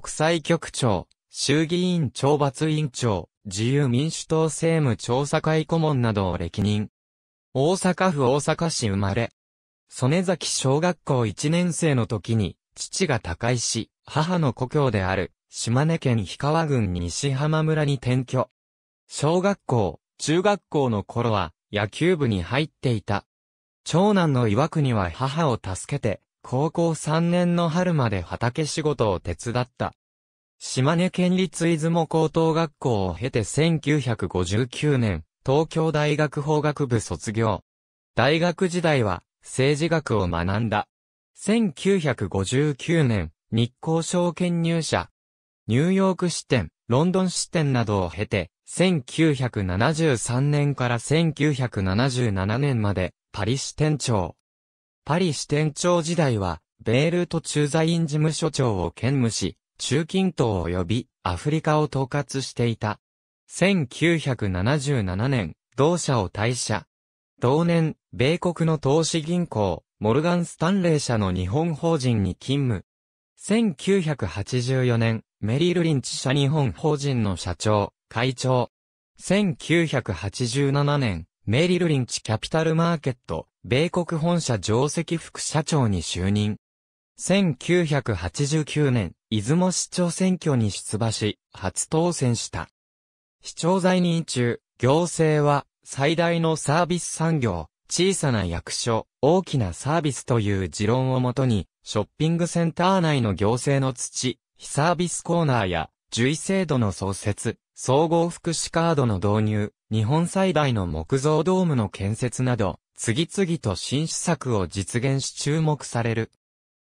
国際局長、衆議院懲罰委員長、自由民主党政務調査会顧問などを歴任。大阪府大阪市生まれ。曽根崎小学校1年生の時に、父が他界し、母の故郷である、島根県氷川郡西浜村に転居。小学校、中学校の頃は、野球部に入っていた。長男の岩国は母を助けて、高校3年の春まで畑仕事を手伝った。島根県立出雲高等学校を経て1959年、東京大学法学部卒業。大学時代は政治学を学んだ。1959年、日光証券入社。ニューヨーク支店、ロンドン支店などを経て、1973年から1977年まで、パリ支店長。パリ支店長時代は、ベールート駐在院事務所長を兼務し、中近東及びアフリカを統括していた。1977年、同社を退社。同年、米国の投資銀行、モルガン・スタンレー社の日本法人に勤務。1984年、メリル・リンチ社日本法人の社長、会長。1987年、メリル・リンチ・キャピタル・マーケット、米国本社上席副社長に就任。1989年、出雲市長選挙に出馬し、初当選した。市長在任中、行政は、最大のサービス産業、小さな役所、大きなサービスという持論をもとに、ショッピングセンター内の行政の土、非サービスコーナーや、獣医制度の創設、総合福祉カードの導入、日本最大の木造ドームの建設など、次々と新施策を実現し注目される。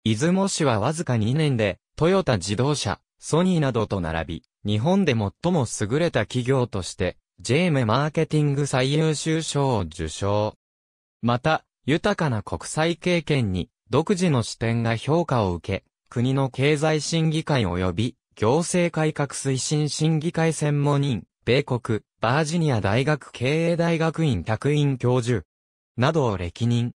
出雲市はわずか2年で、トヨタ自動車、ソニーなどと並び、日本で最も優れた企業として、ジェームマーケティング最優秀賞を受賞。また、豊かな国際経験に、独自の視点が評価を受け、国の経済審議会及び、行政改革推進審議会専門員、米国、バージニア大学経営大学院客員教授、などを歴任。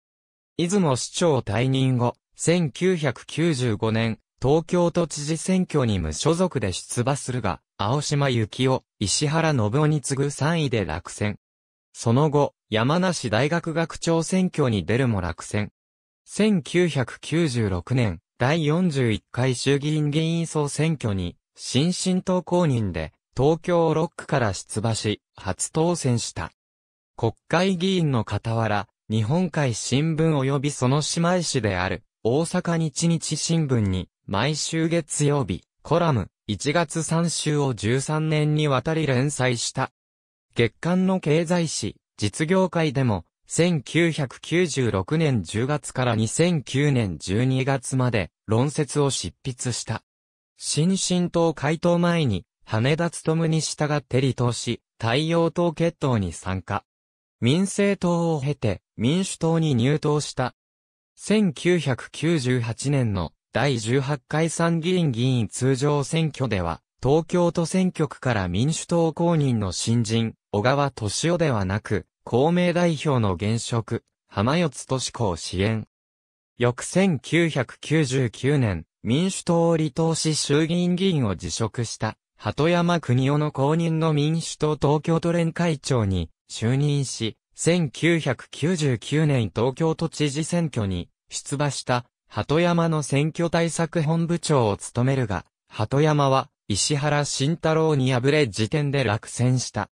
出雲市長退任後、1995年、東京都知事選挙に無所属で出馬するが、青島幸夫、石原信夫に次ぐ3位で落選。その後、山梨大学学長選挙に出るも落選。1996年、第41回衆議院議員総選挙に、新進党公認で、東京6区から出馬し、初当選した。国会議員の傍ら、日本海新聞及びその姉妹誌である、大阪日日新聞に、毎週月曜日、コラム、1月3週を13年にわたり連載した。月間の経済誌、実業界でも、1996年10月から2009年12月まで論説を執筆した。新進党回答前に、羽田むに従って離党し、太陽党決闘に参加。民政党を経て、民主党に入党した。1998年の第18回参議院議員通常選挙では、東京都選挙区から民主党公認の新人、小川敏夫ではなく、公明代表の現職、浜四つ敏子を支援。翌1999年、民主党を離党し衆議院議員を辞職した、鳩山国夫の公認の民主党東京都連会長に就任し、1999年東京都知事選挙に出馬した鳩山の選挙対策本部長を務めるが、鳩山は石原慎太郎に敗れ時点で落選した。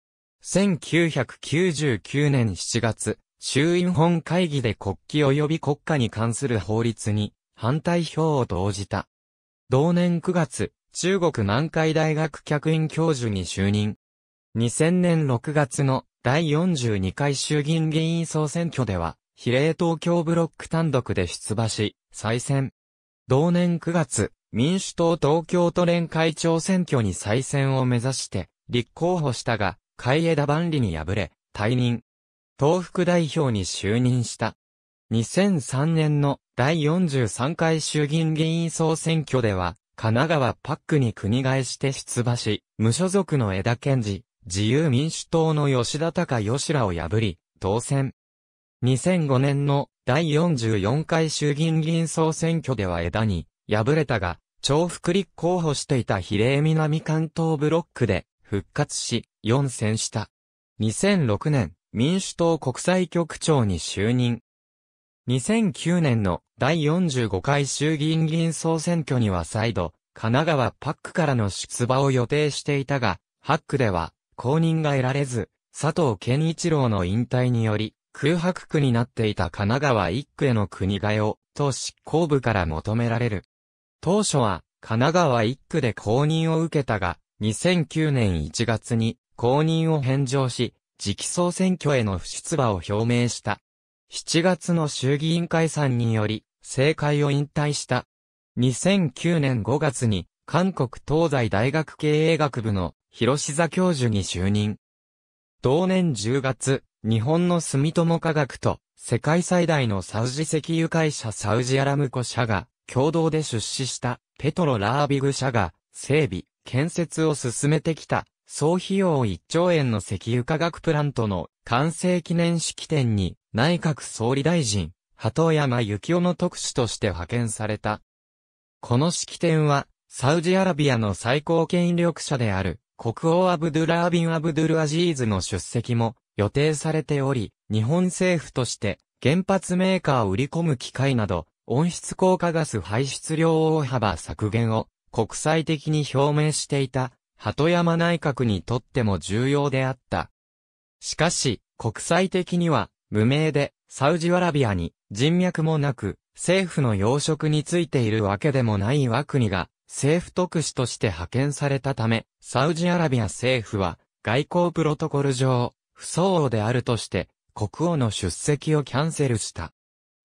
1999年7月、衆院本会議で国旗及び国家に関する法律に反対票を投じた。同年9月、中国南海大学客員教授に就任。2000年6月の第42回衆議院議員総選挙では、比例東京ブロック単独で出馬し、再選。同年9月、民主党東京都連会長選挙に再選を目指して、立候補したが、海枝万里に敗れ、退任。東副代表に就任した。2003年の第43回衆議院議員総選挙では、神奈川パックに国替えして出馬し、無所属の枝健治、自由民主党の吉田隆義らを破り、当選。2005年の第44回衆議院議員総選挙では枝に敗れたが、重複立候補していた比例南関東ブロックで復活し、4選した。2006年、民主党国際局長に就任。2009年の第45回衆議院議員総選挙には再度、神奈川パックからの出馬を予定していたが、ハックでは公認が得られず、佐藤健一郎の引退により、空白区になっていた神奈川一区への国替えを、と執行部から求められる。当初は、神奈川一区で公認を受けたが、2009年1月に公認を返上し、次期総選挙への不出馬を表明した。7月の衆議院解散により、政界を引退した。2009年5月に、韓国東西大学経営学部の広志座教授に就任。同年10月、日本の住友科学と世界最大のサウジ石油会社サウジアラムコ社が共同で出資したペトロラービグ社が整備、建設を進めてきた総費用1兆円の石油化学プラントの完成記念式典に内閣総理大臣、鳩山幸男の特使として派遣された。この式典はサウジアラビアの最高権力者である国王アブドゥラービン・アブドゥルアジーズの出席も予定されており、日本政府として原発メーカーを売り込む機会など、温室効果ガス排出量を大幅削減を国際的に表明していた鳩山内閣にとっても重要であった。しかし、国際的には無名でサウジアラビアに人脈もなく政府の要職についているわけでもない和国が政府特使として派遣されたため、サウジアラビア政府は、外交プロトコル上、不相応であるとして、国王の出席をキャンセルした。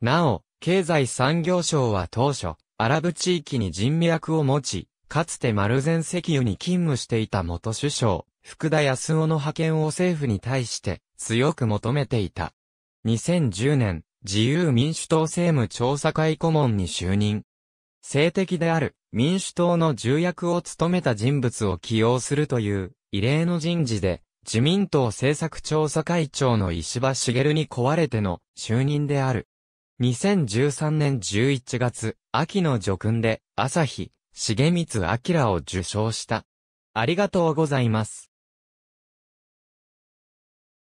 なお、経済産業省は当初、アラブ地域に人脈を持ち、かつてマルゼン石油に勤務していた元首相、福田康夫の派遣を政府に対して強く求めていた。2010年、自由民主党政務調査会顧問に就任。性的である民主党の重役を務めた人物を起用するという異例の人事で、自民党政策調査会長の石破茂に壊れての就任である。2013年11月、秋の叙勲で、朝日、重光明を受賞した。ありがとうございます。